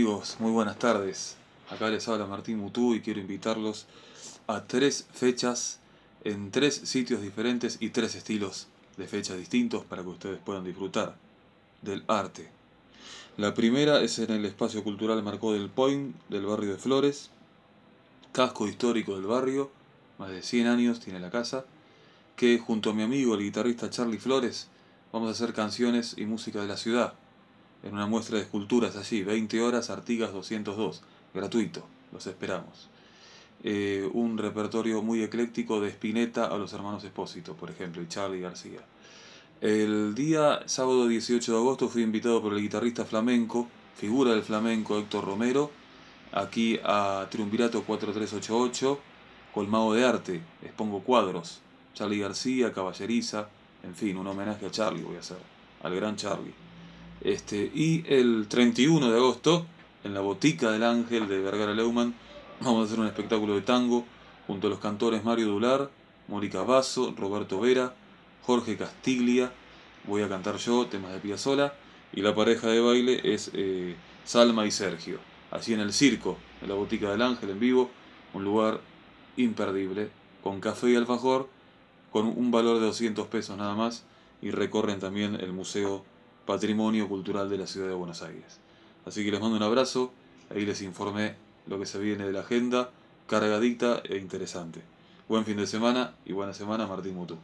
Amigos, muy buenas tardes. Acá les habla Martín Mutú y quiero invitarlos a tres fechas en tres sitios diferentes y tres estilos de fechas distintos para que ustedes puedan disfrutar del arte. La primera es en el espacio cultural Marcó del Point del barrio de Flores, casco histórico del barrio, más de 100 años tiene la casa, que junto a mi amigo el guitarrista Charlie Flores vamos a hacer canciones y música de la ciudad en una muestra de esculturas allí, 20 horas, Artigas 202, gratuito, los esperamos. Eh, un repertorio muy ecléctico de Spinetta a los hermanos Espósito, por ejemplo, y Charlie García. El día sábado 18 de agosto fui invitado por el guitarrista flamenco, figura del flamenco Héctor Romero, aquí a Triunvirato 4388, Colmado de Arte, expongo cuadros, Charlie García, Caballeriza, en fin, un homenaje a Charlie voy a hacer, al gran Charlie. Este, y el 31 de agosto, en la botica del Ángel de Vergara Leumann, vamos a hacer un espectáculo de tango junto a los cantores Mario Dular, Mónica Basso, Roberto Vera, Jorge Castiglia, voy a cantar yo temas de Sola, y la pareja de baile es eh, Salma y Sergio. Así en el circo, en la botica del Ángel en vivo, un lugar imperdible, con café y alfajor, con un valor de 200 pesos nada más y recorren también el museo patrimonio cultural de la ciudad de Buenos Aires. Así que les mando un abrazo, ahí les informé lo que se viene de la agenda, cargadita e interesante. Buen fin de semana y buena semana Martín Mutu.